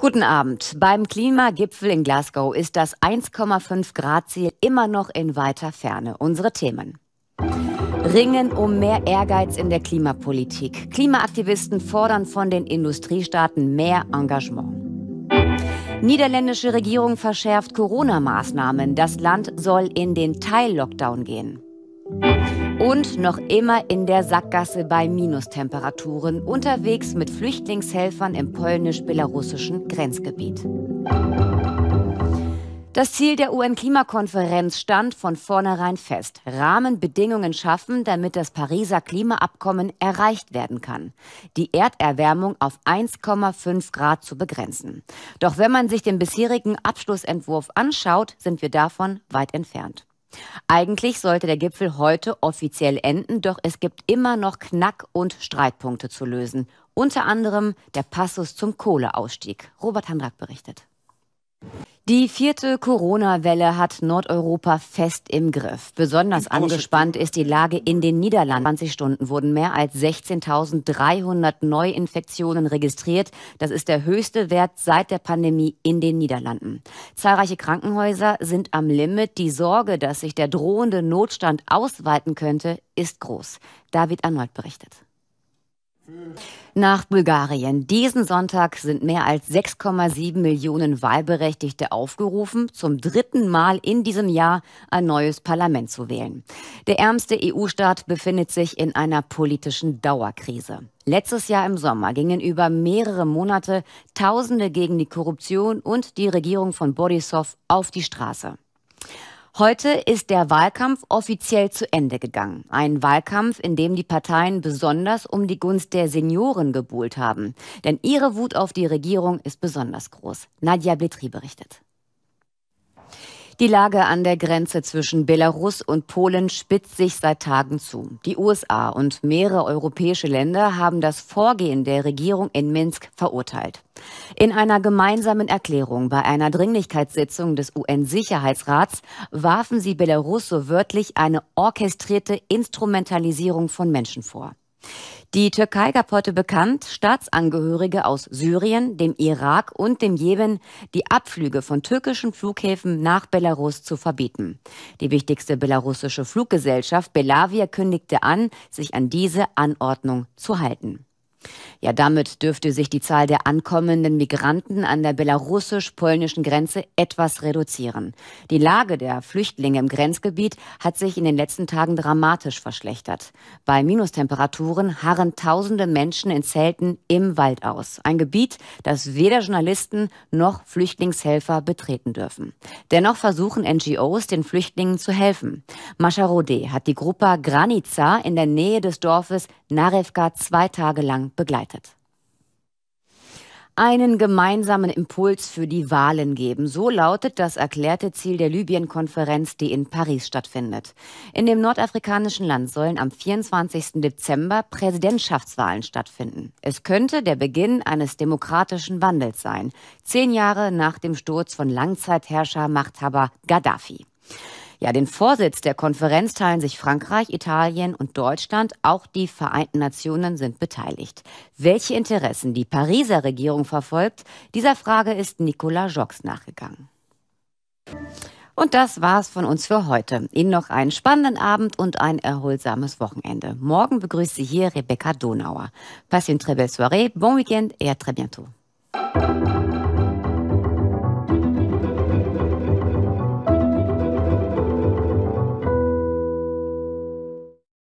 Guten Abend. Beim Klimagipfel in Glasgow ist das 1,5 Grad Ziel immer noch in weiter Ferne. Unsere Themen. Ringen um mehr Ehrgeiz in der Klimapolitik. Klimaaktivisten fordern von den Industriestaaten mehr Engagement. Niederländische Regierung verschärft Corona-Maßnahmen. Das Land soll in den Teil-Lockdown gehen und noch immer in der Sackgasse bei Minustemperaturen unterwegs mit Flüchtlingshelfern im polnisch-belarussischen Grenzgebiet. Das Ziel der UN-Klimakonferenz stand von vornherein fest. Rahmenbedingungen schaffen, damit das Pariser Klimaabkommen erreicht werden kann. Die Erderwärmung auf 1,5 Grad zu begrenzen. Doch wenn man sich den bisherigen Abschlussentwurf anschaut, sind wir davon weit entfernt. Eigentlich sollte der Gipfel heute offiziell enden, doch es gibt immer noch Knack- und Streitpunkte zu lösen. Unter anderem der Passus zum Kohleausstieg. Robert Handrak berichtet. Die vierte Corona-Welle hat Nordeuropa fest im Griff. Besonders angespannt ist die Lage in den Niederlanden. 20 Stunden wurden mehr als 16.300 Neuinfektionen registriert. Das ist der höchste Wert seit der Pandemie in den Niederlanden. Zahlreiche Krankenhäuser sind am Limit. Die Sorge, dass sich der drohende Notstand ausweiten könnte, ist groß. David erneut berichtet nach Bulgarien. Diesen Sonntag sind mehr als 6,7 Millionen Wahlberechtigte aufgerufen, zum dritten Mal in diesem Jahr ein neues Parlament zu wählen. Der ärmste EU-Staat befindet sich in einer politischen Dauerkrise. Letztes Jahr im Sommer gingen über mehrere Monate Tausende gegen die Korruption und die Regierung von Borisov auf die Straße. Heute ist der Wahlkampf offiziell zu Ende gegangen. Ein Wahlkampf, in dem die Parteien besonders um die Gunst der Senioren gebuhlt haben. Denn ihre Wut auf die Regierung ist besonders groß. Nadja Blitri berichtet. Die Lage an der Grenze zwischen Belarus und Polen spitzt sich seit Tagen zu. Die USA und mehrere europäische Länder haben das Vorgehen der Regierung in Minsk verurteilt. In einer gemeinsamen Erklärung bei einer Dringlichkeitssitzung des UN-Sicherheitsrats warfen sie Belarus so wörtlich eine orchestrierte Instrumentalisierung von Menschen vor. Die Türkei gab heute bekannt, Staatsangehörige aus Syrien, dem Irak und dem Jemen die Abflüge von türkischen Flughäfen nach Belarus zu verbieten. Die wichtigste belarussische Fluggesellschaft Belavia kündigte an, sich an diese Anordnung zu halten. Ja, damit dürfte sich die Zahl der ankommenden Migranten an der belarussisch-polnischen Grenze etwas reduzieren. Die Lage der Flüchtlinge im Grenzgebiet hat sich in den letzten Tagen dramatisch verschlechtert. Bei Minustemperaturen harren tausende Menschen in Zelten im Wald aus. Ein Gebiet, das weder Journalisten noch Flüchtlingshelfer betreten dürfen. Dennoch versuchen NGOs, den Flüchtlingen zu helfen. Mascha Rode hat die Gruppe Granica in der Nähe des Dorfes Narevka zwei Tage lang begleitet einen gemeinsamen Impuls für die Wahlen geben. So lautet das erklärte Ziel der Libyen-Konferenz, die in Paris stattfindet. In dem nordafrikanischen Land sollen am 24. Dezember Präsidentschaftswahlen stattfinden. Es könnte der Beginn eines demokratischen Wandels sein, zehn Jahre nach dem Sturz von Langzeitherrscher Machthaber Gaddafi. Ja, den Vorsitz der Konferenz teilen sich Frankreich, Italien und Deutschland. Auch die Vereinten Nationen sind beteiligt. Welche Interessen die Pariser Regierung verfolgt, dieser Frage ist Nicolas Jox nachgegangen. Und das war's von uns für heute. Ihnen noch einen spannenden Abend und ein erholsames Wochenende. Morgen begrüßt Sie hier Rebecca Donauer. Passez une très belle soirée, bon weekend et à très bientôt.